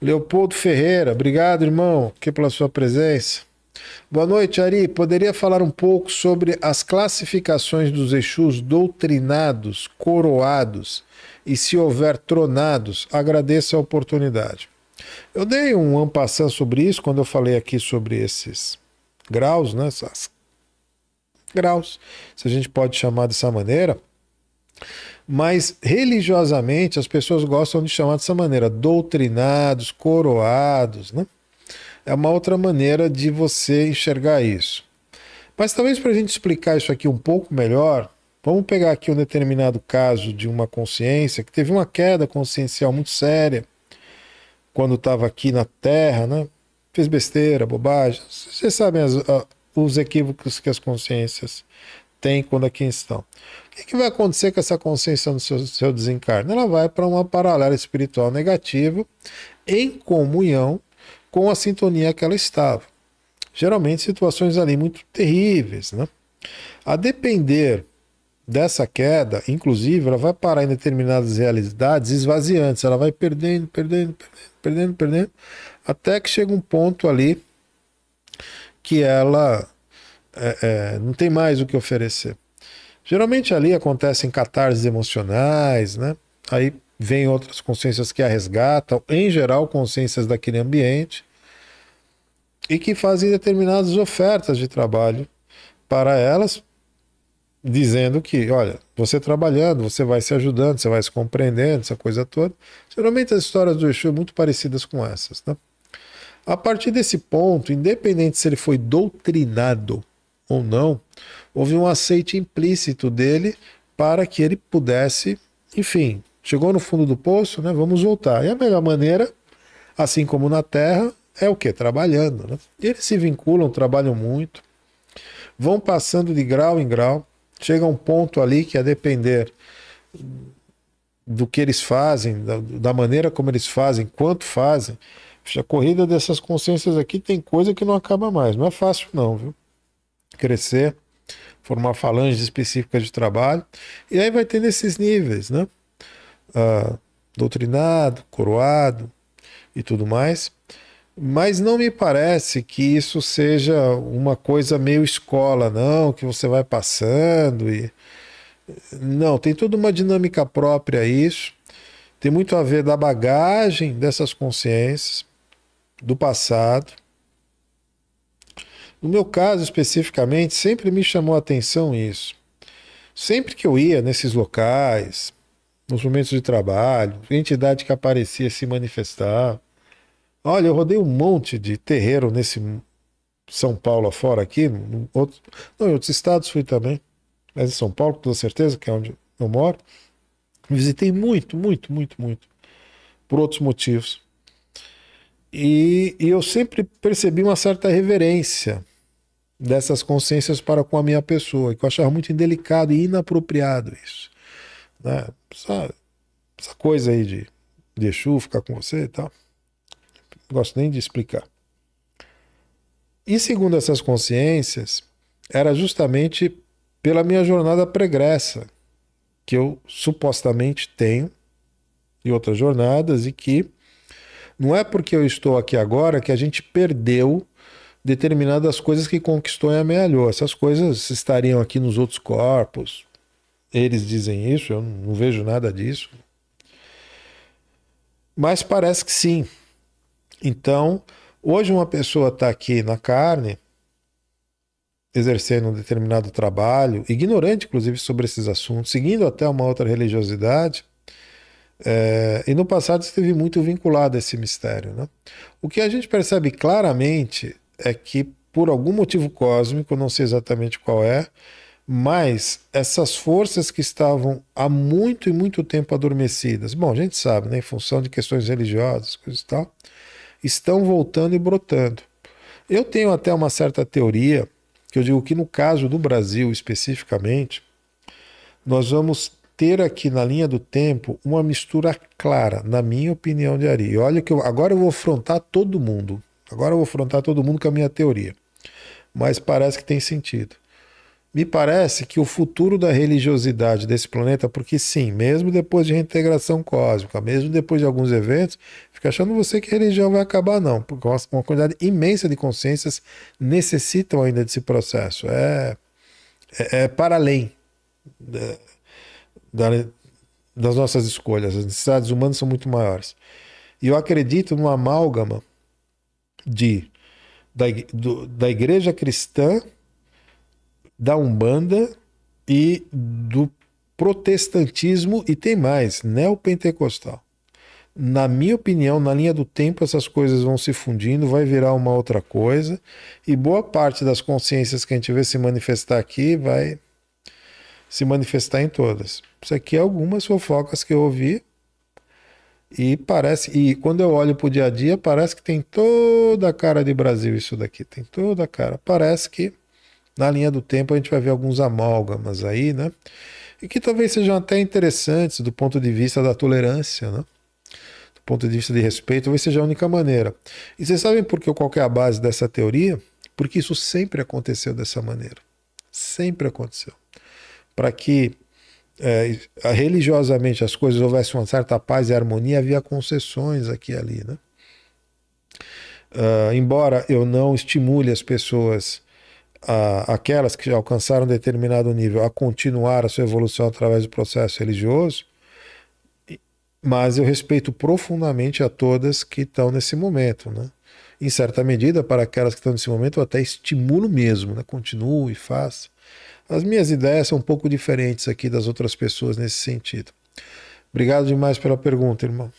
Leopoldo Ferreira, obrigado, irmão, aqui pela sua presença. Boa noite, Ari. Poderia falar um pouco sobre as classificações dos Exus doutrinados, coroados e, se houver, tronados? Agradeço a oportunidade. Eu dei um ampassão sobre isso quando eu falei aqui sobre esses graus, né? Essas graus, se a gente pode chamar dessa maneira. Mas religiosamente as pessoas gostam de chamar dessa maneira, doutrinados, coroados, né? É uma outra maneira de você enxergar isso. Mas talvez para a gente explicar isso aqui um pouco melhor, vamos pegar aqui um determinado caso de uma consciência que teve uma queda consciencial muito séria quando estava aqui na Terra, né? Fez besteira, bobagem. Vocês sabem as, os equívocos que as consciências tem quando aqui estão. O que, que, vai acontecer com essa consciência no seu, seu desencarne? Ela vai para uma paralela espiritual negativa em comunhão com a sintonia que ela estava. Geralmente situações ali muito terríveis, né? A depender dessa queda, inclusive, ela vai parar em determinadas realidades esvaziantes, ela vai perdendo, perdendo, perdendo, perdendo, perdendo, até que chega um ponto ali que ela é, é, não tem mais o que oferecer. Geralmente ali acontecem catarses emocionais, né? Aí vem outras consciências que a resgatam, em geral consciências daquele ambiente, e que fazem determinadas ofertas de trabalho para elas, dizendo que, olha, você trabalhando, você vai se ajudando, você vai se compreendendo, essa coisa toda. Geralmente as histórias do Exu são muito parecidas com essas, né? A partir desse ponto, independente se ele foi doutrinado ou não, houve um aceite implícito dele para que ele pudesse, enfim, chegou no fundo do poço, né? Vamos voltar. E a melhor maneira, assim como na Terra, é o que? Trabalhando. Né? Eles se vinculam, trabalham muito, vão passando de grau em grau, chega um ponto ali que a depender do que eles fazem, da, da maneira como eles fazem, quanto fazem, a corrida dessas consciências aqui tem coisa que não acaba mais. Não é fácil não, viu? crescer, formar falanges específicas de trabalho. E aí vai tendo esses níveis, né? Ah, doutrinado, coroado e tudo mais. Mas não me parece que isso seja uma coisa meio escola, não, que você vai passando e. Não, tem toda uma dinâmica própria a isso. Tem muito a ver da bagagem dessas consciências do passado no meu caso especificamente, sempre me chamou a atenção isso. Sempre que eu ia nesses locais, nos momentos de trabalho, entidade que aparecia se manifestar. Olha, eu rodei um monte de terreiro nesse São Paulo afora aqui, outro, não, em outros estados fui também, mas em São Paulo, com toda certeza, que é onde eu moro. Visitei muito, muito, muito, muito, por outros motivos. E, e eu sempre percebi uma certa reverência dessas consciências para com a minha pessoa, que eu achava muito indelicado e inapropriado isso. Né? Essa, essa coisa aí de, deixar ficar com você e tal. Não gosto nem de explicar. E segundo essas consciências, era justamente pela minha jornada pregressa, que eu supostamente tenho, e outras jornadas, e que não é porque eu estou aqui agora que a gente perdeu determinadas coisas que conquistou e amealhou. Essas coisas estariam aqui nos outros corpos. Eles dizem isso, eu não vejo nada disso. Mas parece que sim. Então, hoje uma pessoa está aqui na carne, exercendo um determinado trabalho, ignorante inclusive sobre esses assuntos, seguindo até uma outra religiosidade, é, e no passado esteve muito vinculado a esse mistério. Né? O que a gente percebe claramente é que, por algum motivo cósmico, não sei exatamente qual é, mas essas forças que estavam há muito e muito tempo adormecidas, bom, a gente sabe, né, em função de questões religiosas, coisas e tal, estão voltando e brotando. Eu tenho até uma certa teoria, que eu digo que no caso do Brasil especificamente, nós vamos ter aqui na linha do tempo uma mistura clara, na minha opinião de Ari. E olha que eu, agora eu vou afrontar todo mundo. Agora eu vou afrontar todo mundo com a minha teoria. Mas parece que tem sentido. Me parece que o futuro da religiosidade desse planeta, porque sim, mesmo depois de reintegração cósmica, mesmo depois de alguns eventos, fica achando você que a religião vai acabar, não, porque uma quantidade imensa de consciências necessitam ainda desse processo. É, é, é para além. Né? da, das nossas escolhas. As necessidades humanas são muito maiores. E eu acredito numa amálgama de, da, do, da igreja cristã, da Umbanda e do protestantismo, e tem mais, neopentecostal. Na minha opinião, na linha do tempo, essas coisas vão se fundindo, vai virar uma outra coisa, e boa parte das consciências que a gente vê se manifestar aqui vai se manifestar em todas. Isso aqui é algumas fofocas que eu ouvi. E parece, e quando eu olho pro dia a dia, parece que tem toda a cara de Brasil isso daqui, tem toda a cara. Parece que na linha do tempo a gente vai ver alguns amálgamas aí, né? E que talvez sejam até interessantes do ponto de vista da tolerância, né? Do ponto de vista de respeito, talvez seja a única maneira. E vocês sabem por que qual é a base dessa teoria? Porque isso sempre aconteceu dessa maneira. Sempre aconteceu. Para que é, ah, religiosamente as coisas houvesse uma certa paz e harmonia, havia concessões aqui e ali. Né? Uh, embora eu não estimule as pessoas, uh, aquelas que alcançaram um determinado nível, a continuar a sua evolução através do processo religioso, mas eu respeito profundamente a todas que estão nesse momento. Né? Em certa medida, para aquelas que estão nesse momento, eu até estimulo mesmo, né? continue, faça. As minhas ideias são um pouco diferentes aqui das outras pessoas nesse sentido. Obrigado demais pela pergunta, irmão.